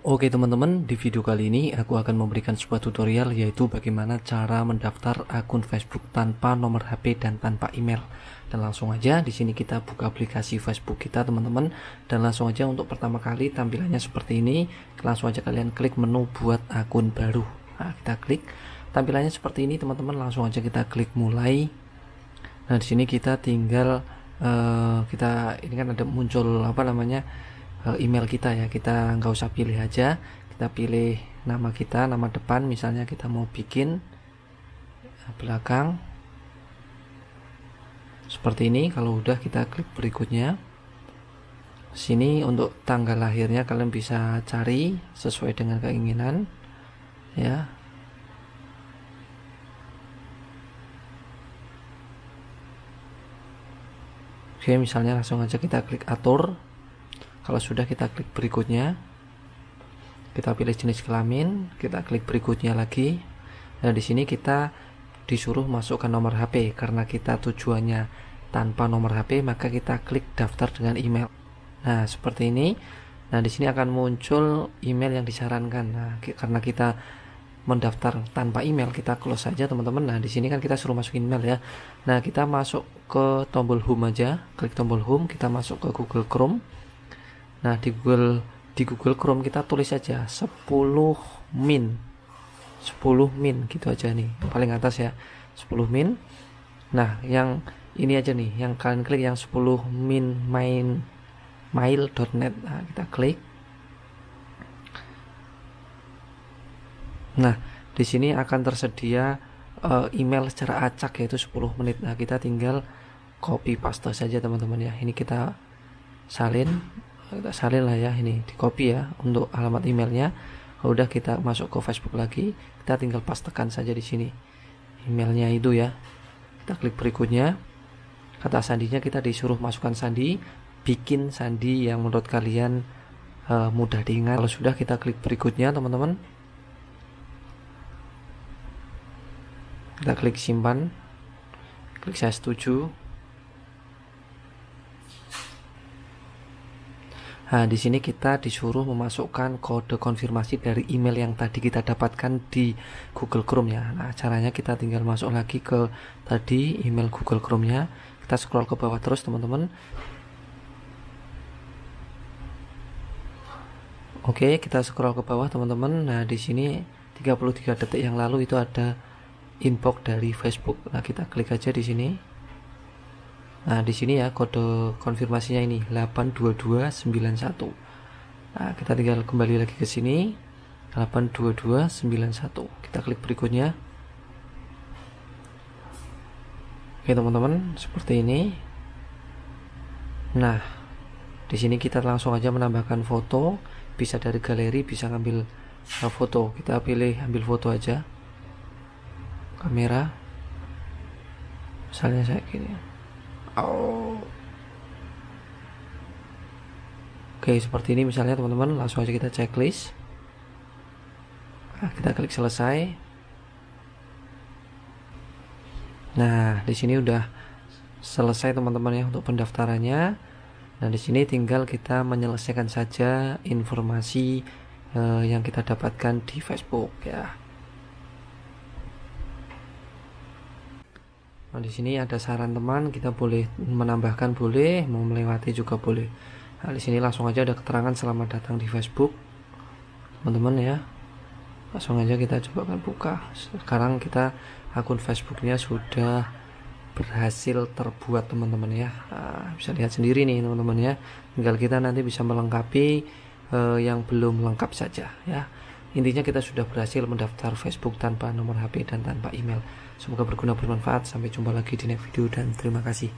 Oke teman-teman, di video kali ini aku akan memberikan sebuah tutorial yaitu bagaimana cara mendaftar akun Facebook tanpa nomor HP dan tanpa email. Dan langsung aja di sini kita buka aplikasi Facebook kita teman-teman dan langsung aja untuk pertama kali tampilannya seperti ini. Langsung aja kalian klik menu buat akun baru. Nah, kita klik tampilannya seperti ini teman-teman, langsung aja kita klik mulai. Nah, di sini kita tinggal uh, kita ini kan ada muncul apa namanya? Eh, email kita ya kita nggak usah pilih aja kita pilih nama kita nama depan misalnya kita mau bikin eh, belakang seperti ini kalau udah kita klik berikutnya sini untuk tanggal lahirnya kalian bisa cari sesuai dengan keinginan ya Oke, misalnya langsung aja kita klik atur kalau sudah kita klik berikutnya. Kita pilih jenis kelamin, kita klik berikutnya lagi. Nah, di sini kita disuruh masukkan nomor HP karena kita tujuannya tanpa nomor HP, maka kita klik daftar dengan email. Nah, seperti ini. Nah, di sini akan muncul email yang disarankan. Nah, karena kita mendaftar tanpa email, kita close saja, teman-teman. Nah, di sini kan kita suruh masukin email ya. Nah, kita masuk ke tombol home aja, klik tombol home, kita masuk ke Google Chrome. Nah, di Google di Google Chrome kita tulis aja 10 min. 10 min gitu aja nih, paling atas ya. 10 min. Nah, yang ini aja nih, yang kalian klik yang 10 min main mail.net. Nah, kita klik. Nah, di sini akan tersedia uh, email secara acak yaitu 10 menit. Nah, kita tinggal copy paste saja teman-teman ya. Ini kita salin kita salin lah ya ini di copy ya untuk alamat emailnya udah kita masuk ke Facebook lagi kita tinggal pas tekan saja di sini emailnya itu ya kita klik berikutnya kata sandinya kita disuruh masukkan sandi bikin sandi yang menurut kalian e, mudah diingat kalau sudah kita klik berikutnya teman-teman kita klik simpan klik saya setuju Nah, di sini kita disuruh memasukkan kode konfirmasi dari email yang tadi kita dapatkan di Google Chrome ya. Nah, caranya kita tinggal masuk lagi ke tadi email Google Chrome-nya. Kita scroll ke bawah terus, teman-teman. Oke, kita scroll ke bawah, teman-teman. Nah, di sini 33 detik yang lalu itu ada inbox dari Facebook. Nah, kita klik aja di sini. Nah, di sini ya kode konfirmasinya ini 82291. Nah, kita tinggal kembali lagi ke sini 82291. Kita klik berikutnya. Oke, teman-teman, seperti ini. Nah, di sini kita langsung aja menambahkan foto, bisa dari galeri, bisa ngambil eh, foto. Kita pilih ambil foto aja. Kamera. Misalnya saya gini. Oke seperti ini misalnya teman-teman langsung aja kita checklist nah, kita klik selesai nah di sini udah selesai teman-teman ya untuk pendaftarannya nah di sini tinggal kita menyelesaikan saja informasi eh, yang kita dapatkan di Facebook ya Nah, di sini ada saran teman, kita boleh menambahkan boleh, mau melewati juga boleh. Nah, di sini langsung aja ada keterangan selamat datang di Facebook. Teman-teman ya. Langsung aja kita coba kan buka. Sekarang kita akun Facebooknya sudah berhasil terbuat teman-teman ya. Nah, bisa lihat sendiri nih teman-teman ya. Tinggal kita nanti bisa melengkapi eh, yang belum lengkap saja ya. Intinya kita sudah berhasil mendaftar Facebook tanpa nomor HP dan tanpa email. Semoga berguna bermanfaat. Sampai jumpa lagi di next video dan terima kasih.